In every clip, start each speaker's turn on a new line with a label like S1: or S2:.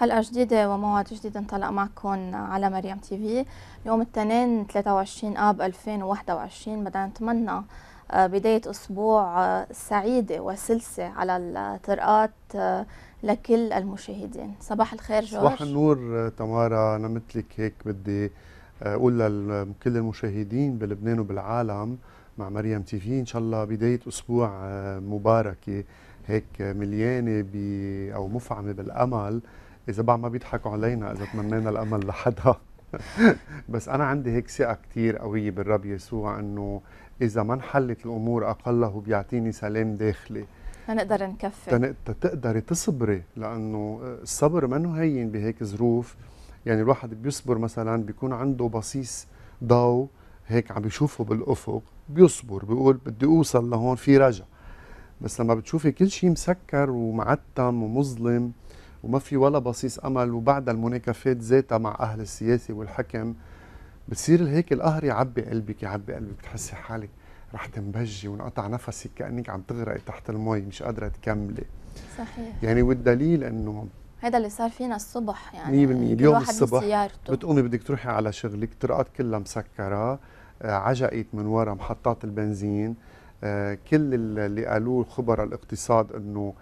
S1: حلقة جديدة وموعد جديد انطلق معكم على مريم تي في يوم الاثنين 23 آب 2021 بدنا نتمنى آه، بداية أسبوع آه، سعيدة وسلسة على الطرقات آه، لكل المشاهدين صباح الخير جورج صباح
S2: النور تمارا أنا مثلك هيك بدي أقول لكل المشاهدين بلبنان وبالعالم مع مريم تي في إن شاء الله بداية أسبوع مباركة هيك مليانة أو مفعمة بالأمل اذا بقى ما بيضحكوا علينا اذا تمنينا الامل لحدا بس انا عندي هيك ثقه كثير قويه بالرب يسوع انه اذا ما انحلت الامور اقله بيعطيني سلام داخلي
S1: تنقدر نكفي
S2: تقدري تصبري لانه الصبر منه هين بهيك ظروف يعني الواحد بيصبر مثلا بيكون عنده بصيص ضو هيك عم بيشوفه بالافق بيصبر بيقول بدي اوصل لهون في رجع بس لما بتشوفي كل شيء مسكر ومعتم ومظلم وما في ولا بصيص امل وبعد المناكفات ذاتها مع اهل السياسه والحكم بتصير هيك القهر يعبي قلبك يعبي قلبك بتحسي حالك رح تنبجي وانقطع نفسك كانك عم تغرقي تحت المي مش قادره تكملي صحيح يعني والدليل انه
S1: هذا اللي صار فينا الصبح يعني 100% اليوم الصبح
S2: بتقومي بدك تروحي على شغلك طرقات كلها مسكره آه، عجقت من ورا محطات البنزين آه، كل اللي قالوه خبراء الاقتصاد انه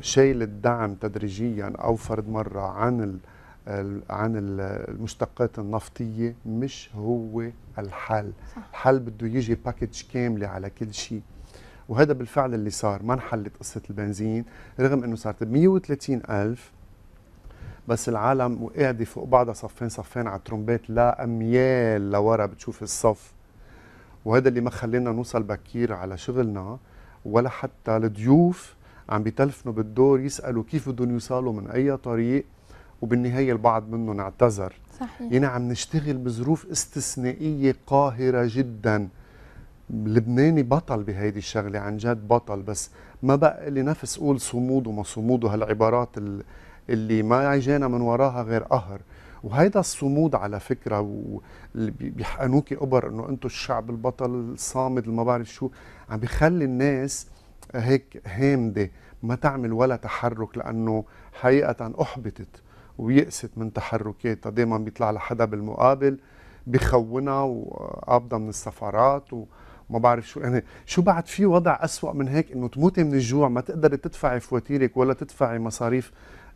S2: شايل الدعم تدريجيا او فرض مره عن عن المشتقات النفطيه مش هو الحل صح. الحل بده يجي باكج كامله على كل شيء وهذا بالفعل اللي صار ما انحلت قصه البنزين رغم انه صارت ب 130 الف بس العالم وقاعده فوق بعضها صفين صفين على الترومبات لا اميال لورا بتشوف الصف وهذا اللي ما خلينا نوصل بكير على شغلنا ولا حتى الضيوف عم بيتلفنوا بالدور يسالوا كيف بدهم يوصلوا من اي طريق وبالنهايه البعض منهم اعتذر صحيح يعني عم نشتغل بظروف استثنائيه قاهره جدا لبناني بطل بهيدي الشغله عن جد بطل بس ما بقى لي نفس قول صمود وما صمود وهالعبارات اللي ما اجانا من وراها غير قهر وهيدا الصمود على فكره واللي بيحقنوكي ابر انه انتم الشعب البطل الصامد اللي ما بعرف شو عم بيخلي الناس هيك هامده ما تعمل ولا تحرك لانه حقيقه احبطت ويأست من تحركاتها دائما بيطلع لها حدا بالمقابل بخونها وقابضه من السفارات وما بعرف شو يعني شو بعد في وضع أسوأ من هيك انه تموتي من الجوع ما تقدري تدفعي فواتيرك ولا تدفعي مصاريف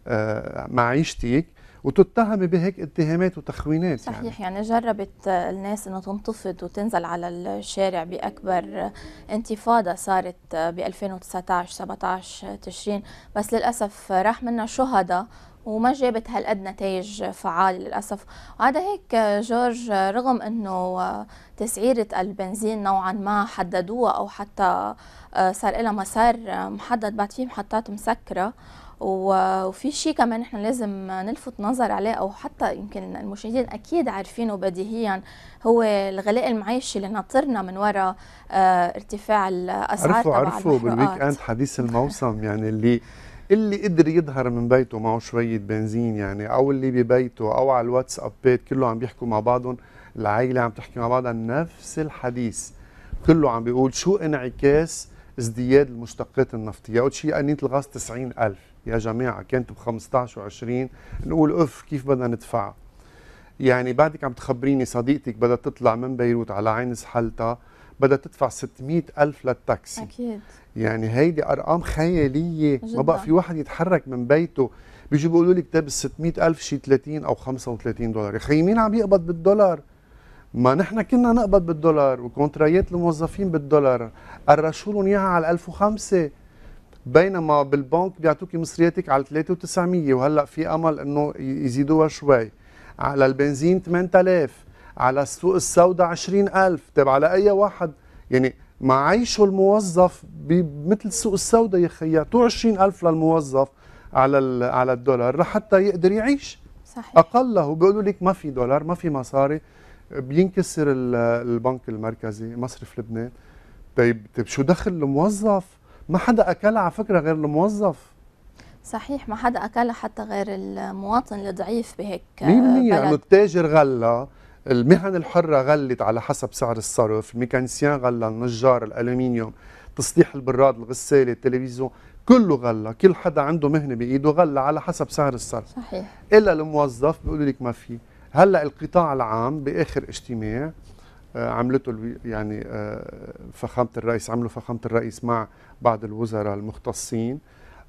S2: آه، معيشتك وتتهم بهيك اتهامات وتخوينات يعني.
S1: صحيح يعني, يعني جربت آه، الناس انه تنتفض وتنزل على الشارع باكبر آه، انتفاضه صارت ب 2019 17 تشرين بس للاسف راح منا شهداء وما جابت هالقد نتائج فعالة للأسف وعلى هيك آه، جورج رغم أنه تسعيرة البنزين نوعا ما حددوها أو حتى صار لها مسار محدد بعد في محطات مسكرة وفي شيء كمان احنا لازم نلفت نظر عليه او حتى يمكن المشاهدين اكيد عارفينه بديهيا هو الغلاء المعيشي اللي ناطرنا من وراء آه، ارتفاع الاسعار عرفوا عرفوا بالويك اند
S2: حديث الموسم يعني اللي اللي قدر يظهر من بيته معه شوية بنزين يعني أو اللي ببيته أو على الواتسابات كله عم بيحكوا مع بعضهم العائلة عم تحكي مع بعضها نفس الحديث كله عم بيقول شو انعكاس ازدياد المشتقات النفطية أو شيء أنية الغاز 90000 يا جماعه كانت ب 15 و20 نقول اف كيف بدنا ندفع يعني بعدك عم تخبريني صديقتك بدها تطلع من بيروت على عين سحلتها بدها تدفع 600 ألف للتاكسي أكيد يعني هيدي أرقام خيالية جدا. ما بقى في واحد يتحرك من بيته بيجي بيقولوا لك طيب ال 600 ألف شي 30 أو 35 دولار يا أخي مين عم يقبض بالدولار؟ ما نحن كنا نقبض بالدولار وكونترايات الموظفين بالدولار قرشوا لهم اياها على 1005 بينما بالبنك بيعطوك مصرياتك على 3900 وهلا في امل انه يزيدوها شوي على البنزين 8000 على السوق السوداء 20000 طيب على اي واحد يعني عيشه الموظف مثل السوق السوداء يا اخي يعطوه 20000 للموظف على على الدولار لحتى يقدر يعيش صحيح اقله بيقولوا لك ما في دولار ما في مصاري بينكسر البنك المركزي مصرف لبنان طيب طيب شو دخل الموظف ما حدا اكلها على فكره غير الموظف
S1: صحيح ما حدا اكلها حتى غير المواطن الضعيف بهيك 100% آه، انه
S2: التاجر غلى المهن الحره غلت على حسب سعر الصرف الميكانيسيان غلى النجار الالومنيوم تصليح البراد الغساله التلفزيون كله غلى كل حدا عنده مهنه بايده غلى على حسب سعر الصرف صحيح الا الموظف بيقولوا لك ما في هلا القطاع العام باخر اجتماع آه، عملته يعني آه، فخامه الرئيس عملوا فخامه الرئيس مع بعض الوزراء المختصين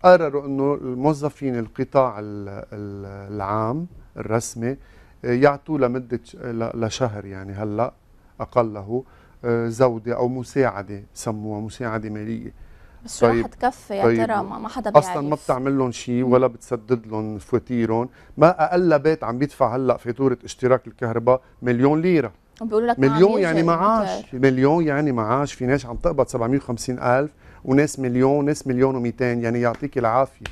S2: قرروا انه الموظفين القطاع العام الرسمي آه، يعطوا لمده لشهر يعني هلا اقله زوده او مساعده سموها مساعده ماليه بس طيب رح تكفي يا طيب ترى ما
S1: حدا بيعرف اصلا ما
S2: بتعمل لهم شيء ولا بتسدد لهم فواتيرهم ما اقل بيت عم بيدفع هلا فاتوره اشتراك الكهرباء مليون ليره
S1: وبيقولوا لك مليون يعني معاش
S2: مليون يعني معاش في ناس عم تقبض 750 ألف وناس مليون ناس مليون و200 يعني يعطيك العافية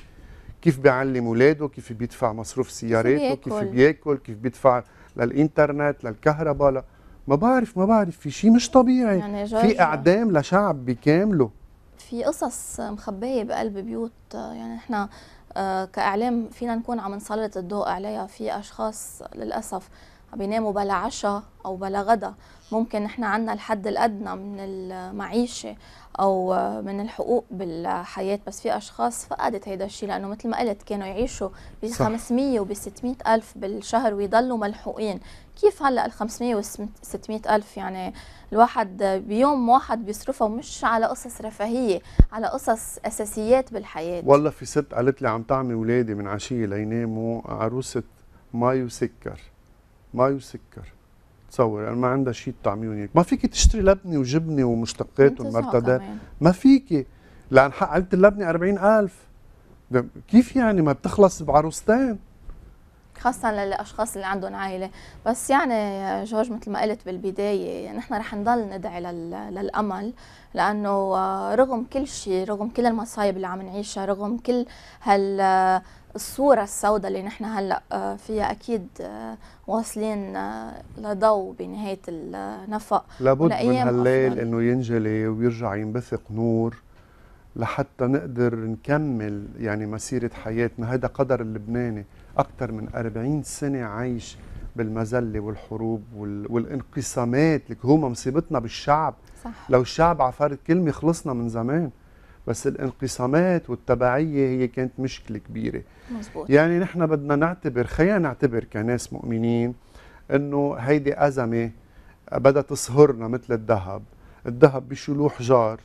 S2: كيف بيعلم اولاده كيف بيدفع مصروف سيارته كيف بياكل كيف بيدفع للإنترنت للكهرباء لا ما بعرف ما بعرف في شيء مش طبيعي يعني في اعدام لشعب بكامله
S1: في قصص مخبيه بقلب بيوت يعني احنا آه، كاعلام فينا نكون عم نسلط الضوء عليها في اشخاص للاسف بيناموا بلا عشاء او بلا غدا ممكن احنا عندنا الحد الادنى من المعيشه او من الحقوق بالحياه بس في اشخاص فقدت هيدا الشيء لانه مثل ما قلت كانوا يعيشوا ب 500 وب 600 الف بالشهر ويضلوا ملحوقين كيف هلا ال 500 و 600 الف يعني الواحد بيوم واحد بيصرفه مش على قصص رفاهيه على قصص اساسيات بالحياه
S2: والله في ست قالت لي عم تعمي اولادي من عشيه ليناموا عروسه مي وسكر ما يسكر تصور يعني ما عندها شيء تطعميهم ما فيك تشتري لبنه وجبنه ومشتقات ومرتدات ما فيك لان حق علبه اللبنه 40000 كيف يعني ما بتخلص بعروستين
S1: خاصة للأشخاص اللي عندهم عائلة بس يعني جورج مثل ما قلت بالبداية نحن رح نضل ندعي للأمل لأنه رغم كل شيء رغم كل المصايب اللي عم نعيشها رغم كل هال الصورة السوداء اللي نحن هلأ آه، فيها أكيد آه، واصلين آه، لضوء بنهاية النفق لابد من هالليل
S2: أنه ينجلي ويرجع ينبثق نور لحتى نقدر نكمل يعني مسيرة حياتنا هذا قدر اللبناني أكثر من 40 سنة عايش بالمذلة والحروب والانقسامات لك هو مصيبتنا بالشعب صح. لو الشعب عفارت كلمة خلصنا من زمان بس الانقسامات والتبعيه هي كانت مشكله كبيره مزبوط. يعني نحن بدنا نعتبر خلينا نعتبر كناس مؤمنين انه هيدي ازمه بدها تصهرنا مثل الذهب الذهب بيشيلوه حجار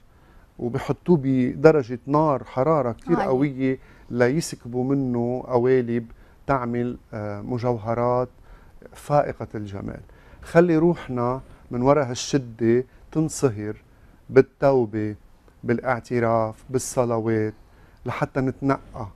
S2: وبحطوه بدرجه نار حراره كثير قويه ليسكبوا منه قوالب تعمل آه، مجوهرات فائقه الجمال خلي روحنا من وراء هالشده تنصهر بالتوبه بالاعتراف بالصلوات لحتى نتنقى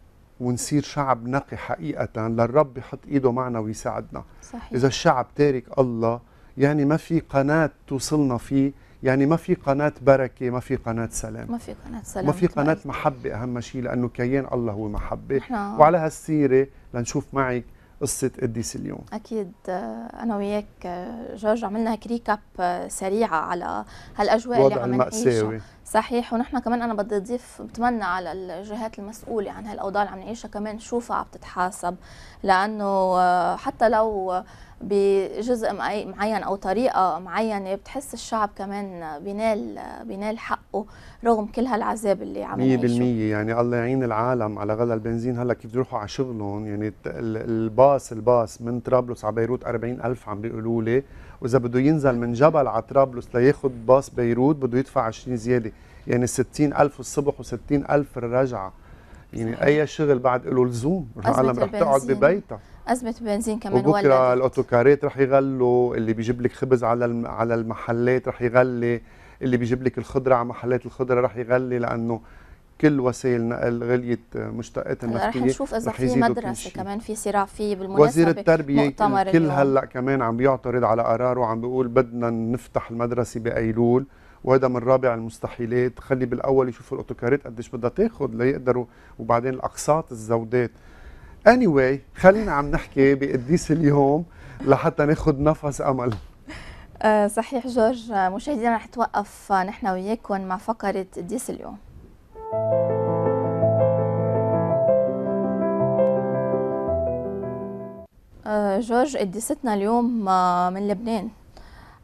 S2: ونصير شعب نقي حقيقة للرب يحط إيده معنا ويساعدنا صحيح. إذا الشعب تارك الله يعني ما في قناة توصلنا فيه يعني ما في قناة بركة ما في قناة سلام ما في
S1: قناة سلام ما في طيب. قناة
S2: محبة أهم شيء لأنه كيان الله هو محبة وعلى هالسيرة لنشوف معك قصة قديس
S1: اليوم أكيد آه، أنا وياك آه، جورج عملنا هيك ريكاب آه، سريعة على هالأجواء اللي عم نعيشها صحيح ونحن كمان انا بدي اضيف بتمنى على الجهات المسؤوله عن هالاوضاع اللي عم نعيشها كمان شوفها عم تتحاسب لانه آه، حتى لو بجزء معين او طريقه معينه بتحس الشعب كمان بينال بينال حقه رغم كل هالعذاب اللي عم 100% يعني
S2: الله يعين العالم على غلا البنزين هلا كيف بيروحوا على شغلهم يعني الباص الباص من طرابلس على بيروت 40000 عم بيقولوا لي واذا بده ينزل من جبل على طرابلس لياخذ باص بيروت بده يدفع 20 زياده يعني 60000 الصبح و60000 الرجعه يعني اي شغل بعد له لزوم العالم رح تقعد ببيتها
S1: ازمه بنزين كمان وبكره
S2: الاوتوكارات رح يغلوا اللي بيجيب لك خبز على على المحلات رح يغلي اللي بيجيب لك الخضره على محلات الخضره رح يغلي لانه كل وسائل نقل غليت مشتقات النفطيه رح نشوف اذا في مدرسه
S1: كمان في صراع فيه بالمناسبه وزير التربيه مؤتمر الكل هلا
S2: كمان عم بيعترض على قراره وعم بيقول بدنا نفتح المدرسه بايلول وهذا من رابع المستحيلات خلي بالاول يشوفوا الاوتوكارات قديش بدها تاخذ ليقدروا وبعدين الاقساط الزودات اني anyway, خلينا عم نحكي بقديس اليوم لحتى ناخذ نفس امل
S1: آه، صحيح جورج مشاهدينا رح توقف نحن وياكم مع فقره قديس اليوم آه، جورج قديستنا اليوم آه، من لبنان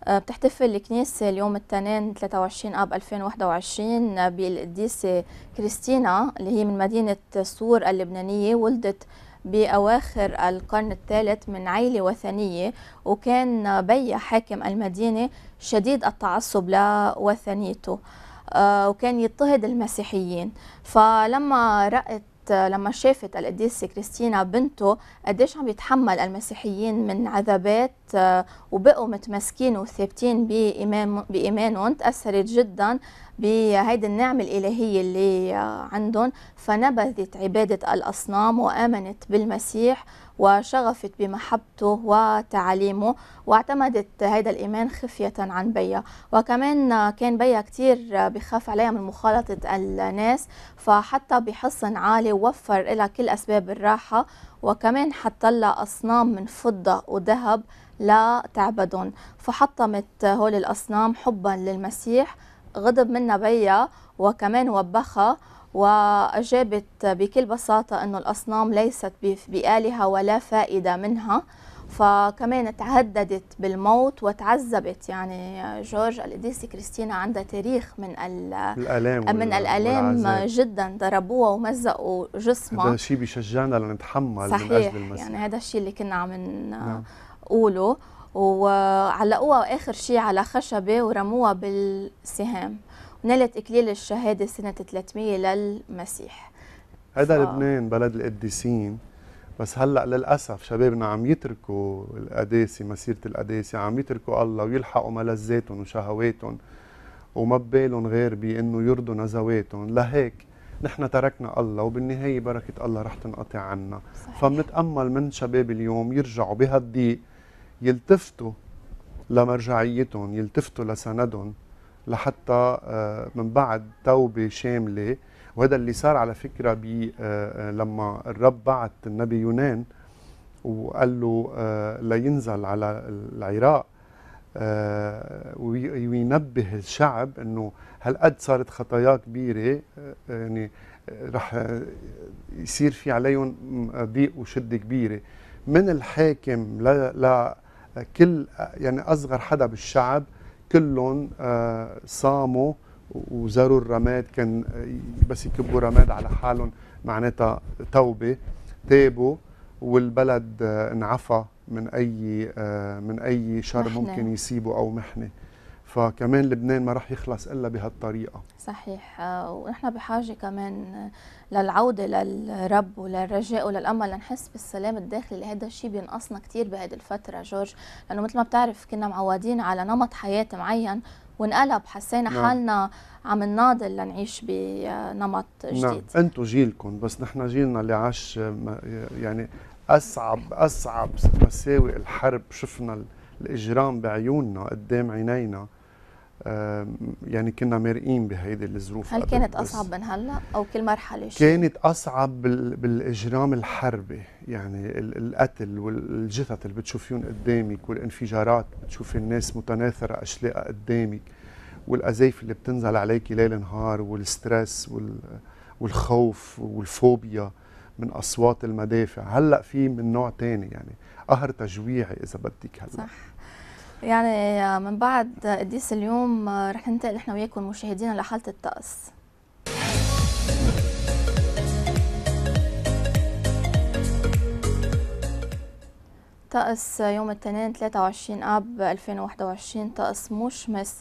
S1: آه، بتحتفل الكنيسة اليوم الاثنين 23 آب 2021 بالقديسة كريستينا اللي هي من مدينة سور اللبنانية ولدت بأواخر القرن الثالث من عائلة وثنية وكان بي حاكم المدينة شديد التعصب لوثنيته آه، وكان يضطهد المسيحيين فلما رأت لما شافت القديسة كريستينا بنته قديش عم يتحمل المسيحيين من عذابات آه، وبقوا متمسكين وثابتين بإيمان بإيمانهم تأثرت جدا بهيدي النعمة الإلهية اللي آه، عندهم فنبذت عبادة الأصنام وآمنت بالمسيح وشغفت بمحبته وتعاليمه واعتمدت هيدا الإيمان خفية عن بيا وكمان كان بيا كتير بخاف عليها من مخالطة الناس فحتى بحصن عالي ووفر لها كل أسباب الراحة وكمان حط لها أصنام من فضة وذهب لا تعبدون فحطمت هول الأصنام حبا للمسيح غضب منها بيا وكمان وبخها وأجابت بكل بساطة أنه الأصنام ليست بآلهة ولا فائدة منها فكمان تهددت بالموت وتعذبت يعني جورج القديسة كريستينا عندها تاريخ من الالام من الالام جدا ضربوها ومزقوا جسمها هذا الشيء
S2: بيشجعنا لنتحمل صحيح من اجل المسيح يعني
S1: هذا الشيء اللي كنا عم نعم. نقوله وعلقوها اخر شيء على خشبه ورموها بالسهام ونالت إكليل الشهادة سنة 300 للمسيح
S2: هذا ف... لبنان بلد القديسين بس هلا للاسف شبابنا عم يتركوا القداسه مسيره القداسه عم يتركوا الله ويلحقوا ملذاتهم وشهواتهم وما ببالهم غير بانه يرضوا نزواتهم لهيك نحن تركنا الله وبالنهايه بركه الله رح تنقطع عنا فبنتامل من شباب اليوم يرجعوا بهالضيق يلتفتوا لمرجعيتهم يلتفتوا لسندهم لحتى آه، من بعد توبة شاملة وهذا اللي صار على فكرة آه، آه، لما الرب بعت النبي يونان وقال له لينزل على العراق وينبه الشعب انه هالقد صارت خطايا كبيره يعني رح يصير في عليهم ضيق وشده كبيره من الحاكم لكل يعني اصغر حدا بالشعب كلهم آه، صاموا وزاروا الرماد كان آه، بس يكبوا رماد على حالهم معناتها توبه تابوا والبلد آه، انعفى من اي من اي شر محنة. ممكن يسيبه او محنه فكمان لبنان ما راح يخلص الا بهالطريقه
S1: صحيح آه، ونحن بحاجه كمان للعوده للرب وللرجاء وللامل لنحس بالسلام الداخلي هذا الشيء بينقصنا كثير بهذه الفتره جورج لانه مثل ما بتعرف كنا معودين على نمط حياه معين وانقلب حسينا نعم. حالنا عم نناضل لنعيش بنمط نعم. جديد
S2: نعم انتم جيلكم بس نحن جيلنا اللي عاش يعني اصعب اصعب مساوئ الحرب شفنا الاجرام بعيوننا قدام عينينا يعني كنا مرئين بهيدي الظروف هل كانت اصعب
S1: من هلا او كل مرحله شيء؟
S2: كانت اصعب بالاجرام الحربي يعني القتل والجثث اللي بتشوفيهم قدامك والانفجارات بتشوفي الناس متناثره اشلاء قدامك والقذايف اللي بتنزل عليك ليل نهار والستريس والخوف والفوبيا من اصوات المدافع هلا في من نوع تاني يعني قهر تجويعي اذا بدك هلا صح
S1: يعني آه, من بعد قديس اليوم آه, رح ننتقل نحن وياكم مشاهدينا لحاله الطقس طقس يوم الاثنين 23 اب 2021 طقس مشمس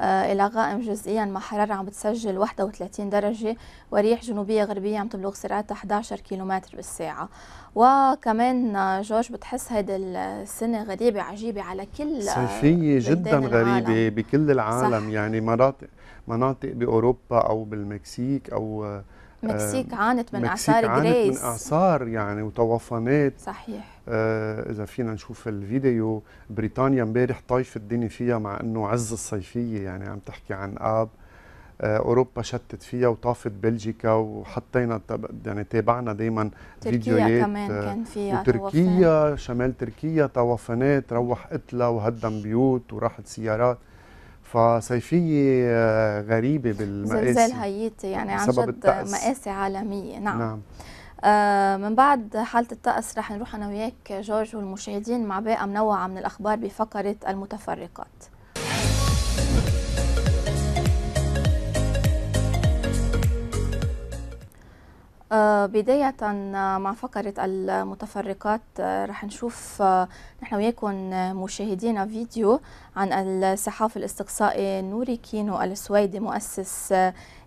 S1: آه، الى غائم جزئيا مع حراره عم بتسجل 31 درجه وريح جنوبيه غربيه عم تبلغ سرعتها 11 كيلومتر بالساعه وكمان آه، جورج بتحس هيدي السنه غريبه عجيبه على كل آه، صيفيه جدا غريبه
S2: بكل العالم صح. يعني مناطق مناطق باوروبا او بالمكسيك او المكسيك آه،
S1: عانت من مكسيك اعصار عانت جريس من
S2: اعصار يعني وطوفانات صحيح آه اذا فينا نشوف الفيديو بريطانيا امبارح طايف الدنيا فيها مع انه عز الصيفيه يعني عم تحكي عن اب آه اوروبا شتت فيها وطافت بلجيكا وحطينا يعني تابعنا دائما فيديوهات تركيا كمان آه، كان فيها تركيا شمال تركيا طوفانات روح قتلى وهدم بيوت وراحت سيارات فصيفيه غريبه بالمقاسي زلزال
S1: هايتي يعني عن جد مقاسي عالميه نعم, نعم. آه من بعد حالة الطقس رح نروح أنا وياك جورج والمشاهدين مع باقة منوعة من الأخبار بفقرة المتفرقات آه، بداية آه، مع فقرة المتفرقات آه، رح نشوف نحن وياكم مشاهدينا فيديو عن الصحافي الاستقصائي نوري كينو السويدي مؤسس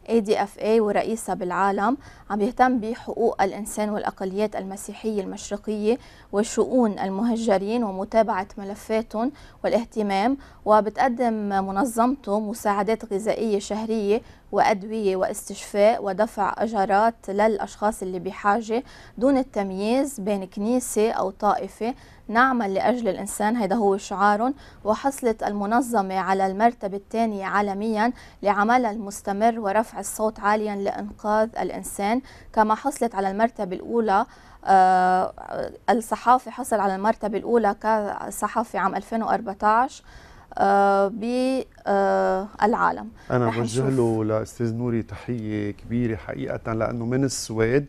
S1: ADFA ورئيسها بالعالم عم يهتم بحقوق الإنسان والأقليات المسيحية المشرقية وشؤون المهجرين ومتابعة ملفاتهم والاهتمام وبتقدم منظمته مساعدات غذائية شهرية وأدوية واستشفاء ودفع أجارات للأشخاص اللي بحاجة دون التمييز بين كنيسة أو طائفة نعمل لأجل الإنسان هذا هو شعارهم وحصلت المنظمة على المرتبة الثانية عالميا لعملها المستمر ورفع الصوت عاليا لإنقاذ الإنسان كما حصلت على المرتبة الأولى آه، الصحافة حصل على المرتبة الأولى كصحافة عام 2014 آه، بالعالم انا بوجه له
S2: لاستاذ نوري تحيه كبيره حقيقه لانه من السويد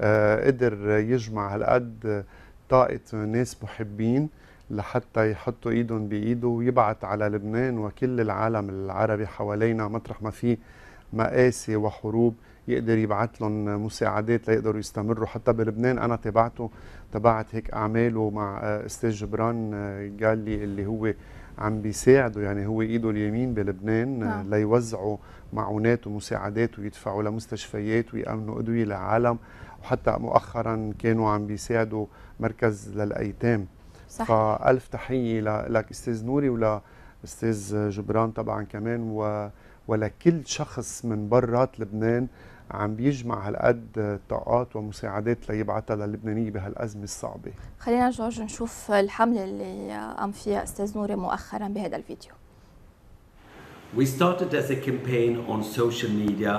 S2: آه، قدر يجمع هالقد طاقه ناس محبين لحتى يحطوا ايدهم بايده ويبعث على لبنان وكل العالم العربي حوالينا مطرح ما في مآسي وحروب يقدر يبعث لهم مساعدات ليقدروا يستمروا حتى بلبنان انا تبعته تبعت هيك اعماله مع آه، استاذ جبران قال لي اللي هو عم بيساعدوا يعني هو ايده اليمين بلبنان نعم. آه، ليوزعوا معونات ومساعدات ويدفعوا لمستشفيات ويأمنوا ادويه للعالم وحتى مؤخرا كانوا عم بيساعدوا مركز للايتام صح فالف تحيه لك استاذ نوري ولا استاذ جبران طبعا كمان و ولكل شخص من برات لبنان عم بيجمع هالقد طاقات ومساعدات ليبعثها للبنانية بهالأزمة الصعبة
S1: خلينا جورج نشوف الحملة اللي قام فيها أستاذ نوري مؤخرا بهذا الفيديو
S3: We started as a campaign on social media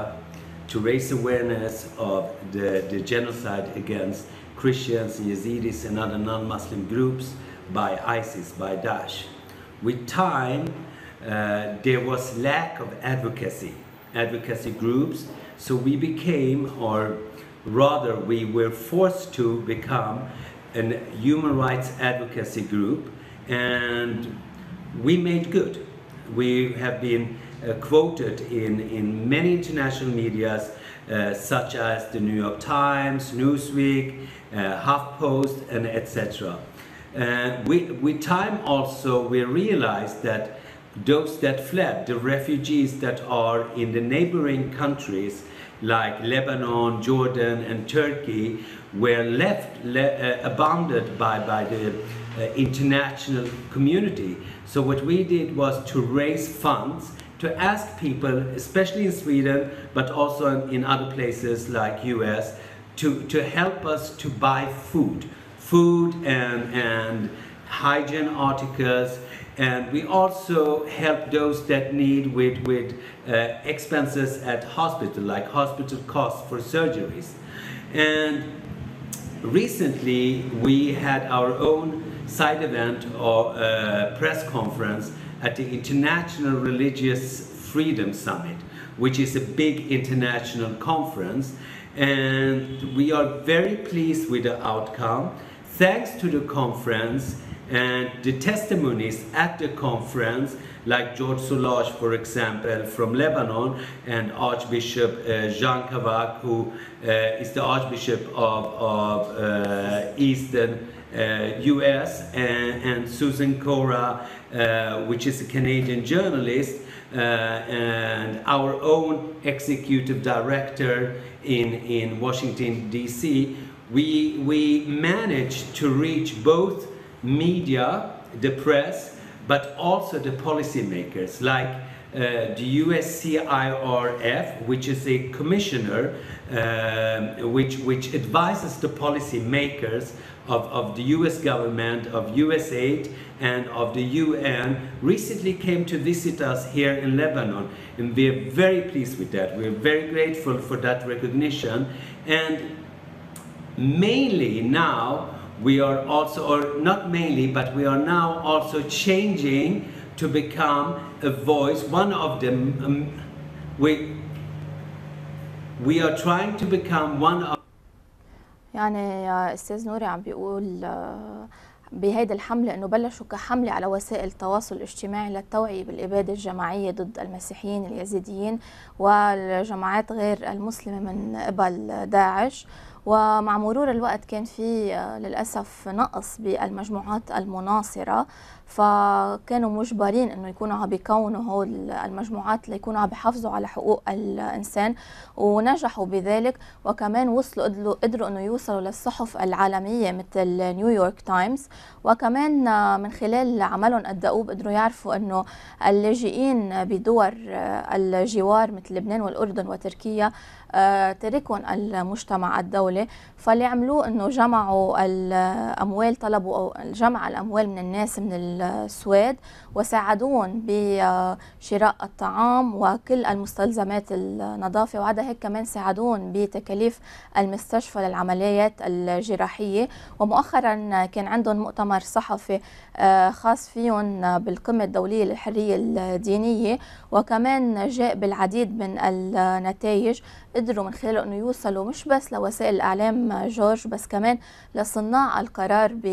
S3: to raise awareness of the, the genocide against Christians Yazidis and other non-Muslim groups by ISIS, by Daesh. With time, uh, there was lack of advocacy. Advocacy groups So we became, or rather, we were forced to become a human rights advocacy group, and we made good. We have been uh, quoted in, in many international medias, uh, such as the New York Times, Newsweek, uh, HuffPost, and etc. Uh, we, with time also, we realized that those that fled, the refugees that are in the neighboring countries, like Lebanon, Jordan, and Turkey were left le uh, by, by the uh, international community. So what we did was to raise funds to ask people, especially in Sweden, but also in other places like US, to, to help us to buy food. Food and, and hygiene articles, and we also help those that need with, with uh, expenses at hospital, like hospital costs for surgeries. And recently we had our own side event or uh, press conference at the International Religious Freedom Summit, which is a big international conference. And we are very pleased with the outcome. Thanks to the conference, and the testimonies at the conference, like George Solage, for example, from Lebanon, and Archbishop uh, Jean Kavak, who uh, is the Archbishop of, of uh, Eastern US, uh, and, and, Susan Cora, uh, which is a Canadian journalist, uh, and our own executive director in, in Washington, D.C. We, we managed to reach both media, the press, but also the policymakers like uh, the USCIRF, which is a commissioner um, which, which advises the policymakers of, of the US government, of USAID, and of the UN, recently came to visit us here in Lebanon. And we're very pleased with that. We're very grateful for that recognition. And mainly now, we are also, or not mainly, but we are now also changing to become a voice, one of the, um, we, we are trying to become one of
S1: يعني يا استاذ نوري عم بيقول آه، بهيدا الحملة أنه بلشوا كحملة على وسائل التواصل الاجتماعي للتوعية بالإبادة الجماعية ضد المسيحيين اليزيديين والجماعات غير المسلمة من قبل داعش ومع مرور الوقت كان في آه، للأسف نقص بالمجموعات المناصرة فكانوا مجبرين انه يكونوا عم بيكونوا هول المجموعات ليكونوا عم بيحافظوا على حقوق الانسان ونجحوا بذلك وكمان وصلوا قدروا, قدروا انه يوصلوا للصحف العالميه مثل نيويورك تايمز وكمان من خلال عملهم الدؤوب قدروا يعرفوا انه اللاجئين بدول الجوار مثل لبنان والاردن وتركيا آه، تركهم المجتمع الدولي فاللي عملوه انه جمعوا الاموال طلبوا جمع الاموال من الناس من السويد وساعدون بشراء الطعام وكل المستلزمات النظافة وعدا هيك كمان ساعدون بتكاليف المستشفى للعمليات الجراحية ومؤخرا كان عندهم مؤتمر صحفي آه، خاص فيهم بالقمة الدولية للحرية الدينية وكمان جاء بالعديد من النتائج قدروا من خلاله انه يوصلوا مش بس لوسائل الاعلام جورج بس كمان لصناع القرار ب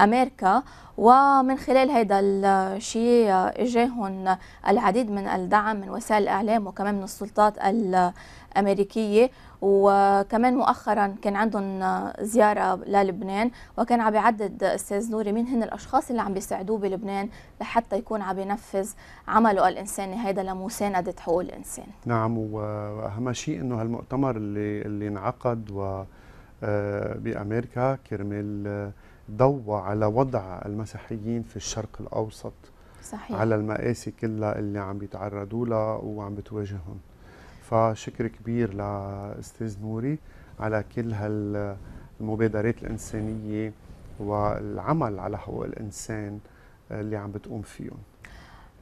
S1: أمريكا ومن خلال هذا الشيء اجاهم العديد من الدعم من وسائل الإعلام وكمان من السلطات الأمريكية وكمان مؤخرا كان عندهم زيارة للبنان وكان عم بيعدد أستاذ نوري مين هن الأشخاص اللي عم بيساعدوه بلبنان لحتى يكون عم بينفذ عمله الإنساني هذا لمساندة حقوق الإنسان
S2: نعم وأهم شيء أنه هالمؤتمر اللي, اللي انعقد و آه، بأمريكا كرمال ضوى على وضع المسيحيين في الشرق الاوسط صحيح. على المآسي كلها اللي عم بيتعرضوا لها وعم بتواجههم فشكر كبير لاستاذ نوري على كل هالمبادرات الانسانيه والعمل على حقوق الانسان اللي عم بتقوم فيهم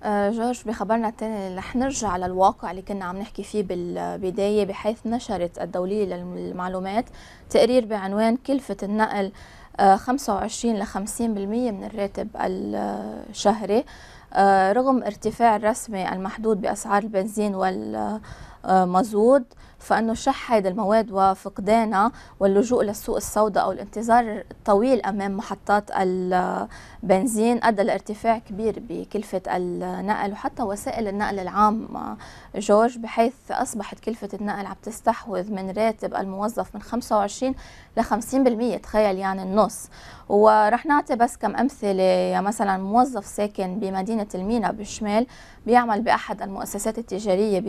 S1: آه، جورج بخبرنا الثاني رح نرجع للواقع اللي كنا عم نحكي فيه بالبدايه بحيث نشرت الدوليه للمعلومات تقرير بعنوان كلفه النقل 25 ل 50% من الراتب الشهري آه، رغم ارتفاع الرسمي المحدود بأسعار البنزين وال آه، مزود فانه شح هذه المواد وفقدانها واللجوء للسوق السوداء او الانتظار الطويل امام محطات البنزين ادى لارتفاع كبير بكلفه النقل وحتى وسائل النقل العام آه، جورج بحيث اصبحت كلفه النقل عم تستحوذ من راتب الموظف من 25 ل 50% تخيل يعني النص ورح نعطي بس كم امثله مثلا موظف ساكن بمدينه المينا بالشمال بيعمل بأحد المؤسسات التجارية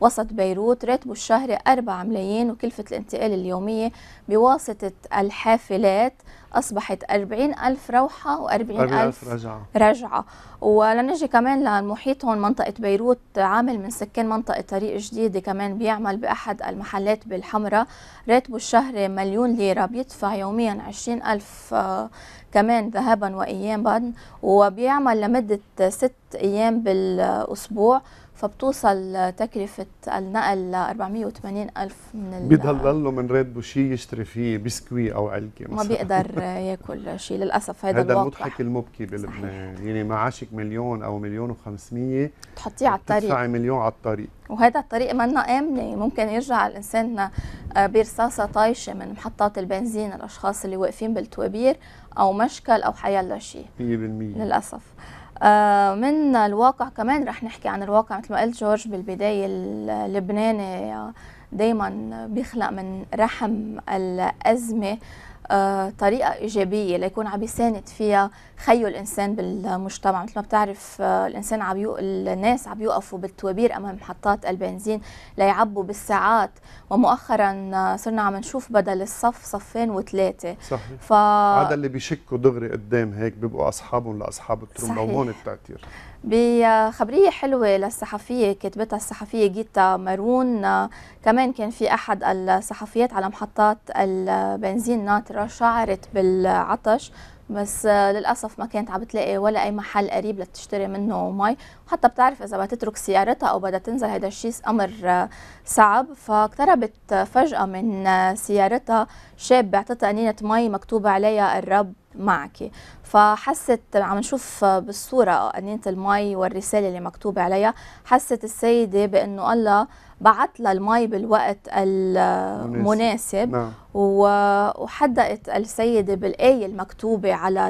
S1: بوسط بيروت راتبه الشهري 4 ملايين وكلفة الانتقال اليومية بواسطة الحافلات أصبحت 40 ألف روحة و 40 ألف رجعة, رجعة. ولنجي كمان للمحيط هون منطقة بيروت عامل من سكان منطقة طريق جديدة كمان بيعمل بأحد المحلات بالحمرة راتبه الشهري مليون ليرة بيدفع يوميا 20 ألف كمان ذهابا وإيابا وبيعمل لمدة ست أيام بالأسبوع فبتوصل تكلفة النقل ل 480 ألف من ال بيضل
S2: من ريد بوشي يشتري فيه بسكوي أو علكة ما بيقدر
S1: ياكل شيء للأسف هذا هذا المضحك
S2: المبكي بلبنان يعني معاشك مليون أو مليون و500
S1: تحطيه على الطريق تدفعي
S2: مليون على الطريق
S1: وهذا الطريق منا آمنة يعني ممكن يرجع الإنسان آه، برصاصة طايشة من محطات البنزين الأشخاص اللي واقفين بالتوابير أو مشكل أو حيلا شيء
S2: 100% للأسف
S1: آه، من الواقع كمان رح نحكي عن الواقع مثل ما قلت جورج بالبداية اللبناني دايما بيخلق من رحم الأزمة آه، طريقه ايجابيه ليكون عم يساند فيها خيو الانسان بالمجتمع مثل ما بتعرف آه، الانسان عم يوقف الناس عم يوقفوا بالتوابير امام محطات البنزين ليعبوا بالساعات ومؤخرا آه، صرنا عم نشوف بدل الصف صفين وثلاثه صحيح ف... هذا
S2: اللي بيشكوا دغري قدام هيك بيبقوا اصحابهم لاصحاب الترم لو هون التعتير
S1: بخبرية حلوة للصحفية كتبتها الصحفية جيتا مارون كمان كان في أحد الصحفيات على محطات البنزين ناطرة شعرت بالعطش بس للأسف ما كانت عم تلاقي ولا أي محل قريب لتشتري منه مي وحتى بتعرف إذا بدها تترك سيارتها أو بدها تنزل هذا الشيء أمر صعب فاقتربت فجأة من سيارتها شاب اعطتها قنينة مي مكتوب عليها الرب معك فحست عم نشوف بالصورة أنينة المي والرسالة اللي مكتوبة عليها حست السيدة بأنه الله بعت لها المي بالوقت المناسب نعم. وحدقت السيدة بالآية المكتوبة على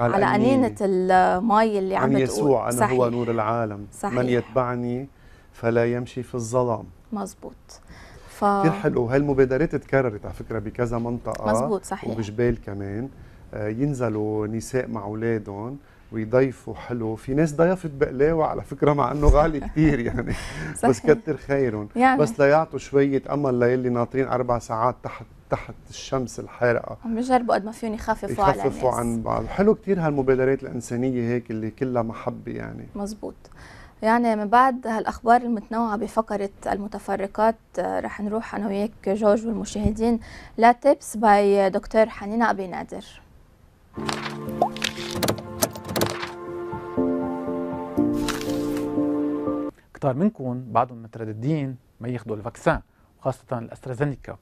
S1: على, على أنينة المي اللي عم عن يسوع أنا صحيح. هو
S2: نور العالم صحيح. من يتبعني فلا يمشي في الظلام
S1: مزبوط كثير
S2: حلو هالمبادرات تكررت على فكره بكذا منطقه مزبوط صحيح وبجبال كمان آه، ينزلوا نساء مع اولادهم ويضيفوا حلو في ناس ضيفت بقلاوة على فكرة مع أنه غالي كتير يعني صحيح. بس كتر خيرهم يعني. بس ليعطوا شوية أمل للي ناطرين أربع ساعات تحت تحت الشمس الحارقة عم
S1: بجربوا قد ما فيهم يخففوا على الناس يخففوا
S2: عن بعض حلو كتير هالمبادرات الإنسانية هيك اللي كلها محبة يعني
S1: مزبوط يعني من بعد هالاخبار المتنوعه بفقره المتفرقات آه، رح نروح انا وياك جورج والمشاهدين تيبس باي دكتور حنينه ابي نادر
S4: كتار منكم بعضهم مترددين ما ياخذوا الفاكسان وخاصه الاسترازينيكا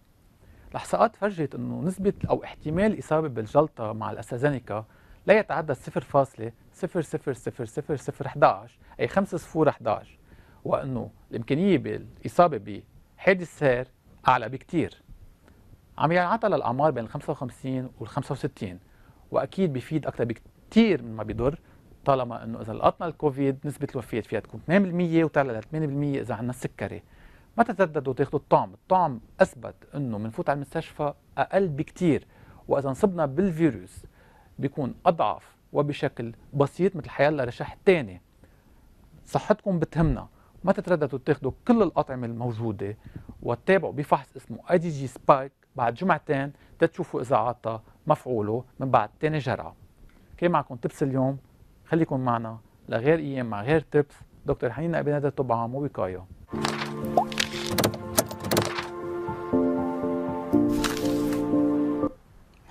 S4: الاحصاءات فرجت انه نسبه او احتمال الاصابه بالجلطه مع الاسترازينيكا لا يتعدى 0.3% 0000011 أي 5 صفور 11 وأنه الإمكانية بالإصابة بحادث سير أعلى بكثير عم ينعطى للأعمار بين ال 55 وال 65 وأكيد بفيد أكثر بكتير مما بيضر طالما انه اذا لقطنا الكوفيد نسبه الوفيات فيها تكون 2% وتعلى ل 8% اذا عندنا السكري ما تترددوا تاخذوا الطعم، الطعم اثبت انه بنفوت على المستشفى اقل بكثير واذا انصبنا بالفيروس بيكون اضعف وبشكل بسيط مثل حيال رشح تاني صحتكم بتهمنا ما تترددوا تاخذوا كل الأطعمة الموجودة وتتابعوا بفحص اسمه اي دي جي سبايك بعد جمعتين تتشوفوا إذا عطى مفعوله من بعد تاني جرعة كان معكم تبس اليوم خليكم معنا لغير أيام مع غير تبس دكتور حنين أبي نادر طبعا ووقايه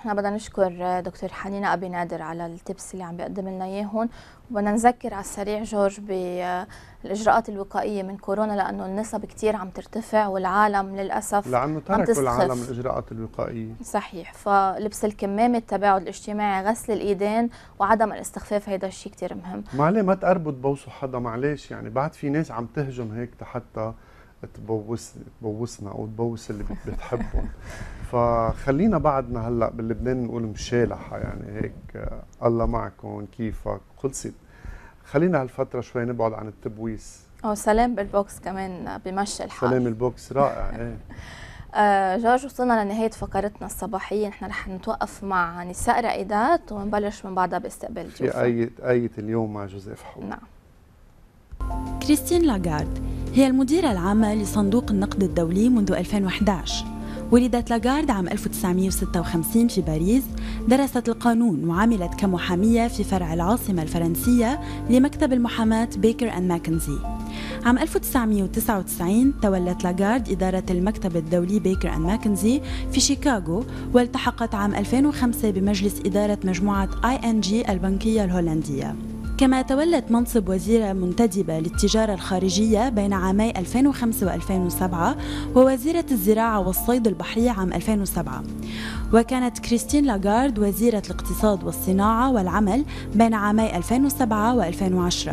S1: احنا بدنا نشكر دكتور حنينة أبي نادر على التبس اللي عم بيقدم لنا إياهم وبدنا نذكر على السريع جورج بالإجراءات الوقائية من كورونا لأنه النسب كتير عم ترتفع والعالم للأسف لأنه تركوا العالم
S2: الإجراءات الوقائية
S1: صحيح فلبس الكمامة التباعد الاجتماعي غسل الإيدين وعدم الاستخفاف هيدا الشيء كتير مهم
S2: معليه ما تقربوا تبوسوا حدا معلش يعني بعد في ناس عم تهجم هيك حتى تبوسني تبوسنا او تبوس اللي بتحبهم فخلينا بعدنا هلا بلبنان نقول مشالحه يعني هيك الله معكم كيفك خلصت خلينا هالفتره شوي نبعد عن التبويس
S1: اه سلام بالبوكس كمان بمشي الحال
S2: سلام البوكس رائع ايه
S1: آه، جورج وصلنا لنهاية فقرتنا الصباحية نحن رح نتوقف مع نساء رائدات ونبلش من بعدها باستقبال جوزيف في
S2: آية آية اليوم مع جوزيف حو نعم
S5: كريستين لاغارد هي المديرة العامة لصندوق النقد الدولي منذ 2011 ولدت لاغارد عام 1956 في باريس درست القانون وعملت كمحامية في فرع العاصمة الفرنسية لمكتب المحاماة بيكر أند ماكنزي عام 1999 تولت لاغارد إدارة المكتب الدولي بيكر أند ماكنزي في شيكاغو والتحقت عام 2005 بمجلس إدارة مجموعة آي إن جي البنكية الهولندية كما تولت منصب وزيرة منتدبة للتجارة الخارجية بين عامي 2005 و2007 ووزيرة الزراعة والصيد البحري عام 2007 وكانت كريستين لاغارد وزيرة الاقتصاد والصناعة والعمل بين عامي 2007 و2010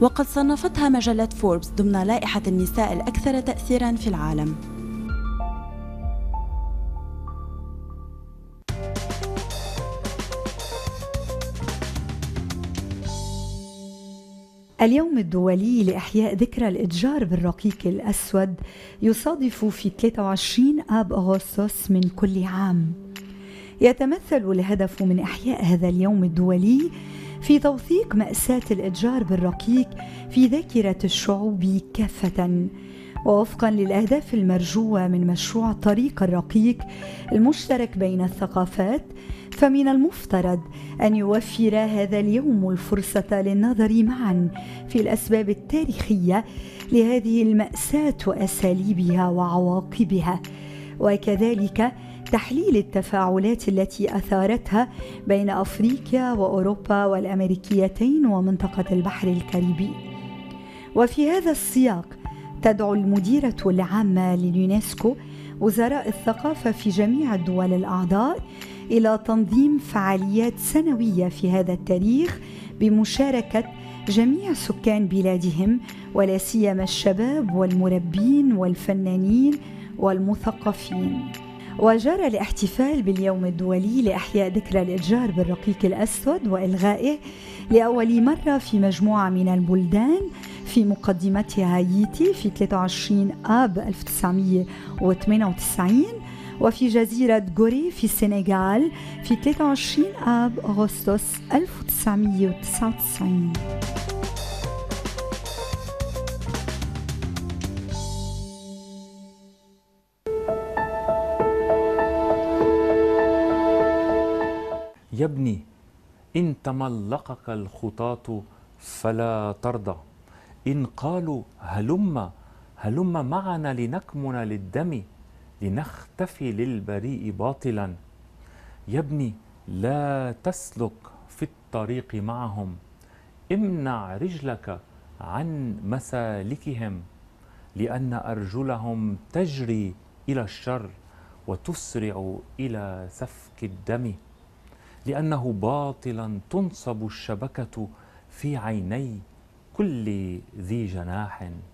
S5: وقد صنفتها مجلة فوربس ضمن لائحة النساء الأكثر تأثيرا في العالم
S6: اليوم الدولي لإحياء ذكرى الإتجار بالرقيق الأسود يصادف في 23 آب أغسطس من كل عام. يتمثل الهدف من إحياء هذا اليوم الدولي في توثيق مأساة الإتجار بالرقيق في ذاكرة الشعوب كافةً. ووفقا للاهداف المرجوه من مشروع طريق الرقيق المشترك بين الثقافات فمن المفترض أن يوفر هذا اليوم الفرصة للنظر معا في الأسباب التاريخية لهذه المأساة وأساليبها وعواقبها وكذلك تحليل التفاعلات التي اثارتها بين افريقيا واوروبا والامريكيتين ومنطقه البحر الكاريبي. وفي هذا السياق تدعو المديره العامه لليونسكو وزراء الثقافه في جميع الدول الاعضاء إلى تنظيم فعاليات سنوية في هذا التاريخ بمشاركة جميع سكان بلادهم ولا سيما الشباب والمربين والفنانين والمثقفين وجرى الاحتفال باليوم الدولي لإحياء ذكرى الإتجار بالرقيق الأسود وإلغائه لأول مرة في مجموعة من البلدان في مقدمتها هايتي في 23 آب 1998 وفي جزيرة غوري في السنغال في 23 آب أغسطس 1999
S4: يا ابني إن تملقك الخطاة فلا ترضى إن قالوا هلم هلم معنا لنكمن للدم لنختفي للبريء باطلا يا ابني لا تسلك في الطريق معهم امنع رجلك عن مسالكهم لأن أرجلهم تجري إلى الشر وتسرع إلى سفك الدم لأنه باطلا تنصب الشبكة في عيني كل ذي جناح